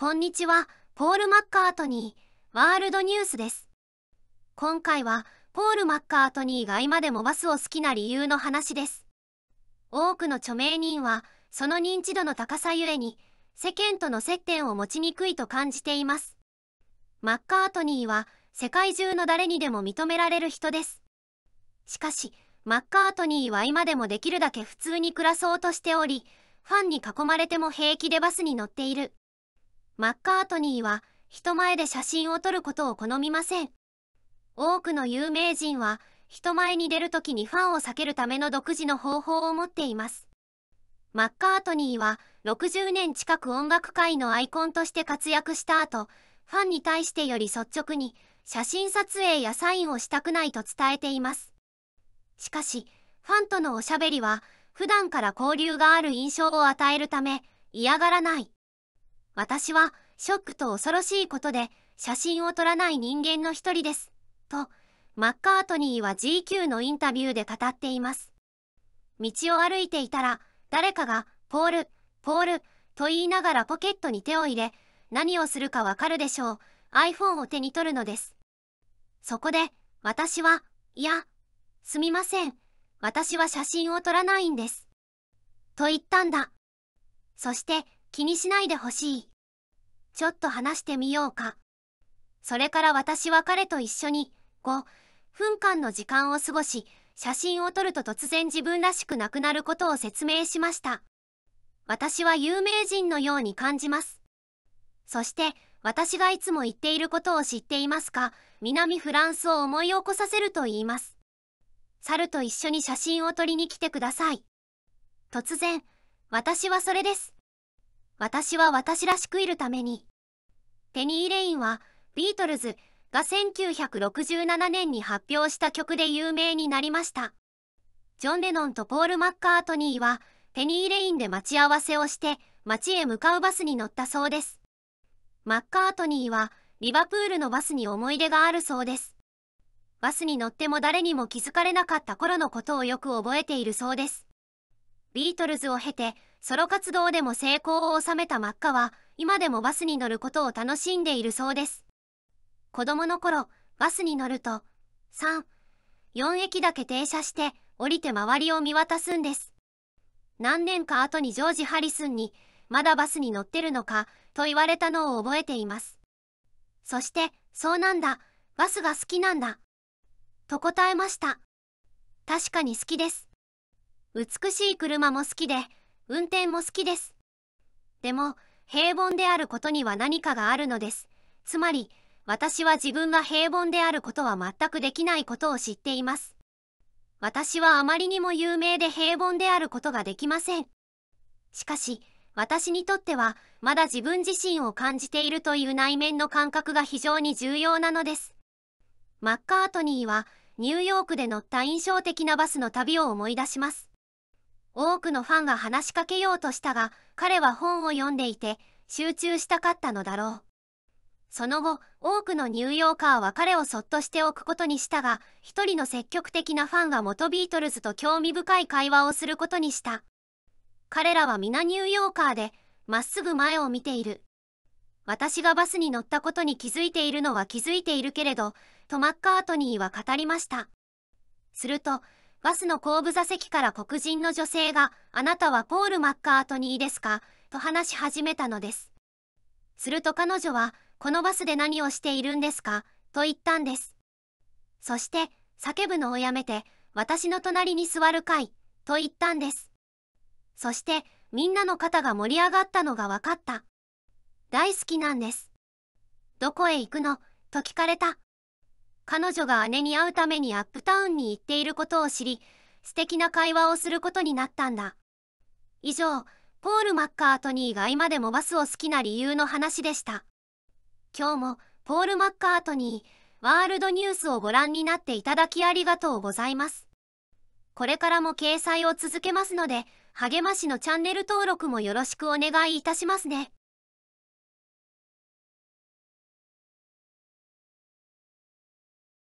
こんにちは、ポール・マッカートニー、ワールドニュースです。今回は、ポール・マッカートニーが今でもバスを好きな理由の話です。多くの著名人は、その認知度の高さゆえに、世間との接点を持ちにくいと感じています。マッカートニーは、世界中の誰にでも認められる人です。しかし、マッカートニーは今でもできるだけ普通に暮らそうとしており、ファンに囲まれても平気でバスに乗っている。マッカートニーは人前で写真を撮ることを好みません。多くの有名人は人前に出るときにファンを避けるための独自の方法を持っています。マッカートニーは60年近く音楽界のアイコンとして活躍した後、ファンに対してより率直に写真撮影やサインをしたくないと伝えています。しかし、ファンとのおしゃべりは普段から交流がある印象を与えるため嫌がらない。私はショックと恐ろしいことで写真を撮らない人間の一人です。と、マッカートニーは GQ のインタビューで語っています。道を歩いていたら、誰かが、ポール、ポール、と言いながらポケットに手を入れ、何をするかわかるでしょう、iPhone を手に取るのです。そこで、私は、いや、すみません、私は写真を撮らないんです。と言ったんだ。そして、気にしないでほしい。ちょっと話してみようか。それから私は彼と一緒に5分間の時間を過ごし、写真を撮ると突然自分らしくなくなることを説明しました。私は有名人のように感じます。そして、私がいつも言っていることを知っていますか南フランスを思い起こさせると言います。猿と一緒に写真を撮りに来てください。突然、私はそれです。私は私らしくいるために。ペニー・レインはビートルズが1967年に発表した曲で有名になりました。ジョン・レノンとポール・マッカートニーはペニー・レインで待ち合わせをして街へ向かうバスに乗ったそうです。マッカートニーはリバプールのバスに思い出があるそうです。バスに乗っても誰にも気づかれなかった頃のことをよく覚えているそうです。ビートルズを経てソロ活動でも成功を収めたマッカは今でもバスに乗ることを楽しんでいるそうです子供の頃バスに乗ると34駅だけ停車して降りて周りを見渡すんです何年か後にジョージ・ハリスンにまだバスに乗ってるのかと言われたのを覚えていますそしてそうなんだバスが好きなんだと答えました確かに好きです美しい車も好きで、運転も好きです。でも、平凡であることには何かがあるのです。つまり、私は自分が平凡であることは全くできないことを知っています。私はあまりにも有名で平凡であることができません。しかし、私にとっては、まだ自分自身を感じているという内面の感覚が非常に重要なのです。マッカートニーは、ニューヨークで乗った印象的なバスの旅を思い出します。多くのファンが話しかけようとしたが彼は本を読んでいて集中したかったのだろうその後多くのニューヨーカーは彼をそっとしておくことにしたが一人の積極的なファンが元ビートルズと興味深い会話をすることにした彼らは皆ニューヨーカーでまっすぐ前を見ている私がバスに乗ったことに気づいているのは気づいているけれどトマッカートニーは語りましたするとバスの後部座席から黒人の女性が、あなたはポール・マッカートニーですかと話し始めたのです。すると彼女は、このバスで何をしているんですかと言ったんです。そして、叫ぶのをやめて、私の隣に座るかい、と言ったんです。そして、みんなの肩が盛り上がったのが分かった。大好きなんです。どこへ行くのと聞かれた。彼女が姉に会うためにアップタウンに行っていることを知り、素敵な会話をすることになったんだ。以上、ポール・マッカートニーが今でもバスを好きな理由の話でした。今日も、ポール・マッカートニー、ワールドニュースをご覧になっていただきありがとうございます。これからも掲載を続けますので、励ましのチャンネル登録もよろしくお願いいたしますね。